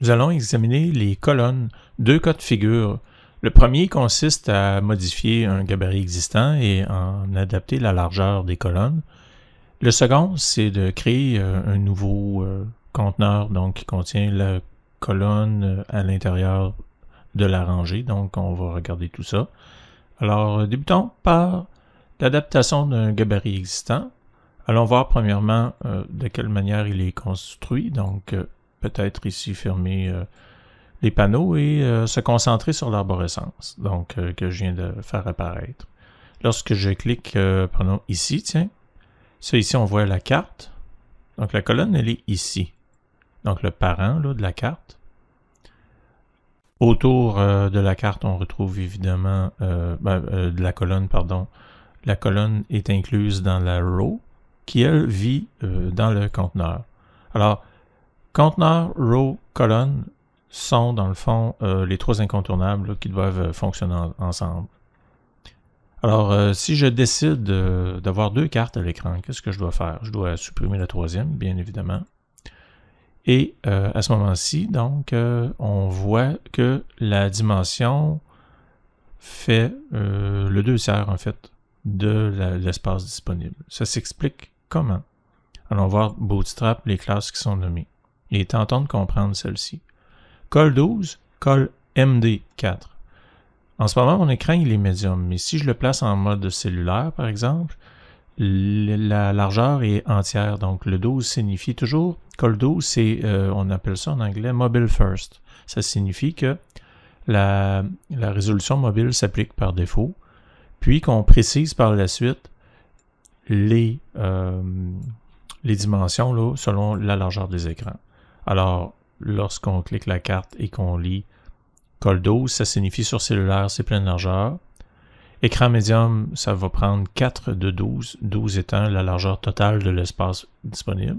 Nous allons examiner les colonnes, deux cas de figure. Le premier consiste à modifier un gabarit existant et en adapter la largeur des colonnes. Le second, c'est de créer euh, un nouveau euh, conteneur donc, qui contient la colonne euh, à l'intérieur de la rangée. Donc, on va regarder tout ça. Alors, débutons par l'adaptation d'un gabarit existant. Allons voir premièrement de quelle manière il est construit. Donc, peut-être ici fermer euh, les panneaux et euh, se concentrer sur l'arborescence, donc euh, que je viens de faire apparaître. Lorsque je clique, prenons ici, tiens, ça ici on voit la carte. Donc la colonne, elle est ici. Donc le parent là, de la carte. Autour de la carte, on retrouve évidemment ben, de la colonne, pardon. La colonne est incluse dans la row qui, elle, vit dans le conteneur. Alors, Conteneur, row, colonne sont dans le fond euh, les trois incontournables qui doivent euh, fonctionner ensemble. Alors, euh, si je décide d'avoir deux cartes à l'écran, qu'est-ce que je dois faire? Je dois supprimer la troisième, bien évidemment. Et à ce moment-ci, donc, on voit que la dimension fait le deux tiers, en fait, de l'espace disponible. Ça s'explique comment? Allons voir Bootstrap, les classes qui sont nommées et tentons de comprendre celle-ci. Col 12, col MD4. En ce moment, mon écran il est médium, mais si je le place en mode cellulaire, par exemple, la largeur est entière. Donc le 12 signifie toujours, col 12, c'est, euh, on appelle ça en anglais mobile first. Ça signifie que la, résolution mobile s'applique par défaut, puis qu'on précise par la suite les, euh, les dimensions là, selon la largeur des écrans. Alors, lorsqu'on clique la carte et qu'on lit col 12, ça signifie sur cellulaire, c'est plein pleine largeur. Écran médium, ça va prendre 4 de 12, 12 étant la largeur totale de l'espace disponible.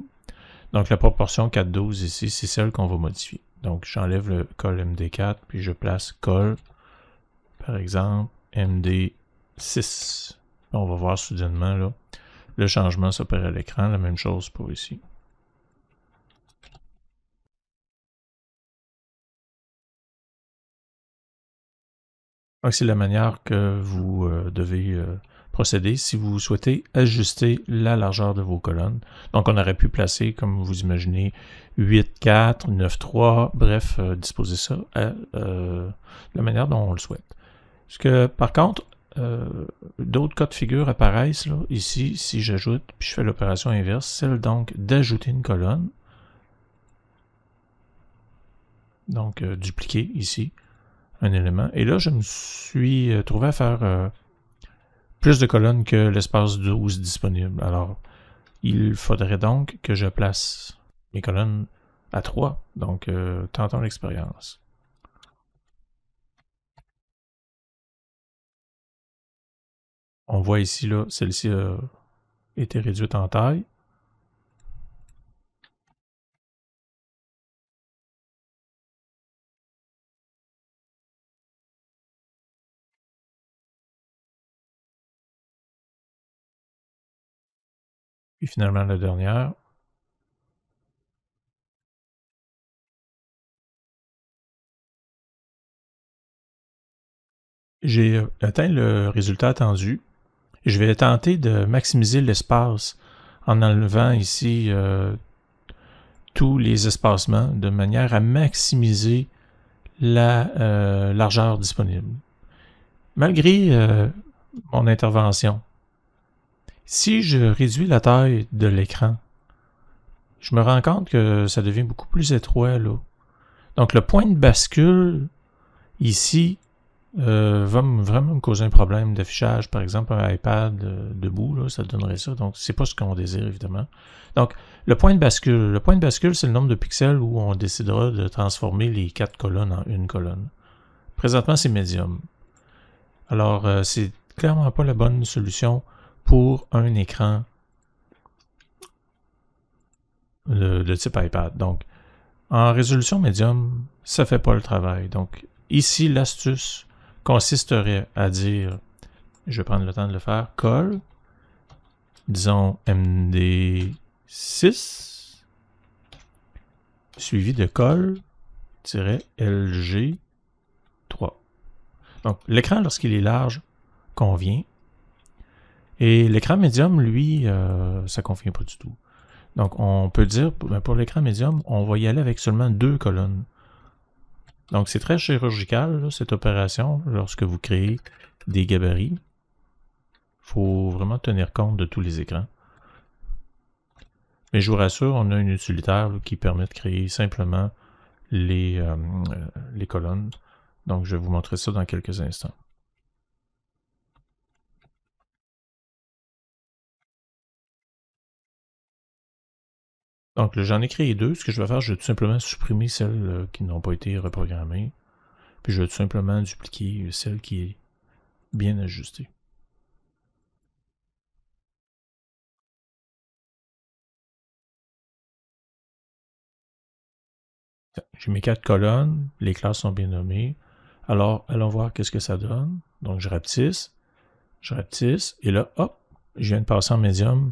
Donc la proportion 4-12 ici, c'est celle qu'on va modifier. Donc j'enlève le col MD4, puis je place col, par exemple, MD6. On va voir soudainement là, le changement s'opère à l'écran, la même chose pour ici. c'est la manière que vous euh, devez euh, procéder si vous souhaitez ajuster la largeur de vos colonnes. Donc, on aurait pu placer, comme vous imaginez, 8, 4, 9, 3, bref, euh, disposer ça à, la manière dont on le souhaite. que, par contre, d'autres cas de figure apparaissent ici si j'ajoute, puis je fais l'opération inverse, celle donc d'ajouter une colonne. Donc, dupliquer ici un élément. Et là, je me suis euh, trouvé à faire euh, plus de colonnes que l'espace 12 disponible. Alors, il faudrait donc que je place mes colonnes à 3. Donc, euh, tentons l'expérience. On voit ici, là, celle-ci a été réduite en taille. Et finalement, la dernière. J'ai euh, atteint le résultat attendu. Je vais tenter de maximiser l'espace en enlevant ici euh, tous les espacements de manière à maximiser la euh, largeur disponible. Malgré mon intervention, si je réduis la taille de l'écran, je me rends compte que ça devient beaucoup plus étroit là. Donc le point de bascule ici euh, va vraiment me causer un problème d'affichage. Par exemple, un iPad euh, debout, ça donnerait ça. Donc c'est pas ce qu'on désire évidemment. Donc le point de bascule. Le point de bascule, c'est le nombre de pixels où on décidera de transformer les quatre colonnes en une colonne. Présentement, c'est médium. Alors, euh, c'est clairement pas la bonne solution pour un écran de, type iPad. Donc, en résolution médium, ça ne fait pas le travail. Donc, ici, l'astuce consisterait à dire, je vais prendre le temps de le faire, col disons MD6, suivi de colle-LG3. Donc, l'écran, lorsqu'il est large, convient et l'écran médium, lui, euh, ça ne convient pas du tout. Donc, on peut dire, ben, pour l'écran médium, on va y aller avec seulement deux colonnes. Donc, c'est très chirurgical, cette opération, lorsque vous créez des gabarits. Il faut vraiment tenir compte de tous les écrans. Mais je vous rassure, on a une utilitaire qui permet de créer simplement les, euh, les colonnes. Donc, je vais vous montrer ça dans quelques instants. Donc, j'en ai créé deux. Ce que je vais faire, je vais tout simplement supprimer celles euh, qui n'ont pas été reprogrammées. Puis, je vais tout simplement dupliquer celle qui est bien ajustée. J'ai mes quatre colonnes. Les classes sont bien nommées. Alors, allons voir qu'est-ce que ça donne. Donc, je rapetisse. Je rapetisse. Et là, hop, je viens de passer en médium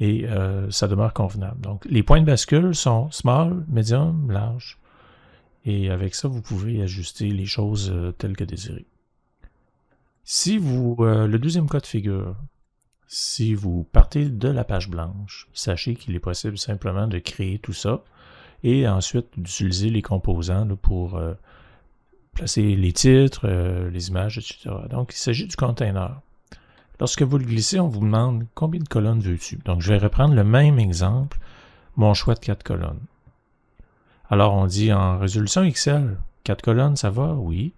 et euh, ça demeure convenable. Donc, les points de bascule sont small, medium, large. Et avec ça, vous pouvez ajuster les choses euh, telles que désirées. Si vous, euh, le deuxième cas de figure, si vous partez de la page blanche, sachez qu'il est possible simplement de créer tout ça et ensuite d'utiliser les composants pour placer les titres, les images, etc. Donc, il s'agit du container. Lorsque vous le glissez, on vous demande combien de colonnes veux-tu. Donc, je vais reprendre le même exemple, mon choix de quatre colonnes. Alors, on dit en résolution Excel, quatre colonnes, ça va? Oui.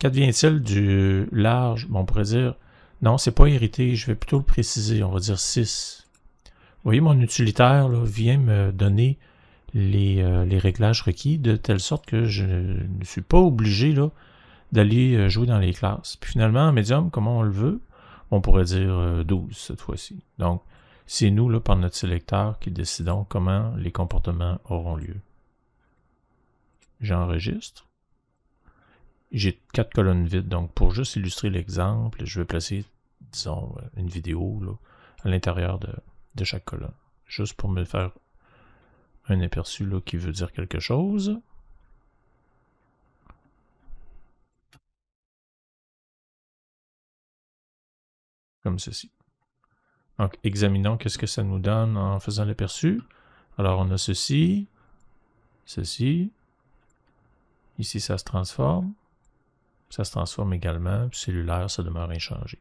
Qu'advient-il du large? Bon, on pourrait dire, non, c'est pas hérité, je vais plutôt le préciser, on va dire 6. Vous voyez, mon utilitaire vient me donner les, euh, les, réglages requis de telle sorte que je ne suis pas obligé là, d'aller euh, jouer dans les classes. Puis finalement, en médium, comment on le veut, on pourrait dire 12 euh, cette fois-ci. Donc, c'est nous, là, par notre sélecteur, qui décidons comment les comportements auront lieu. J'enregistre. J'ai quatre colonnes vides, donc pour juste illustrer l'exemple, je vais placer, disons, euh, une vidéo à l'intérieur de, chaque colonne, juste pour me faire un aperçu qui veut dire quelque chose. ceci. Donc, examinons qu'est-ce que ça nous donne en faisant l'aperçu. Alors, on a ceci, ceci. Ici, ça se transforme. Ça se transforme également. cellulaire, ça demeure inchangé.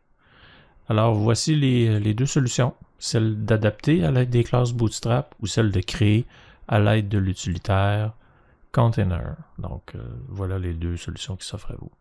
Alors, voici les, deux solutions. Celle d'adapter à l'aide des classes Bootstrap ou celle de créer à l'aide de l'utilitaire Container. Donc, euh, voilà les deux solutions qui s'offrent à vous.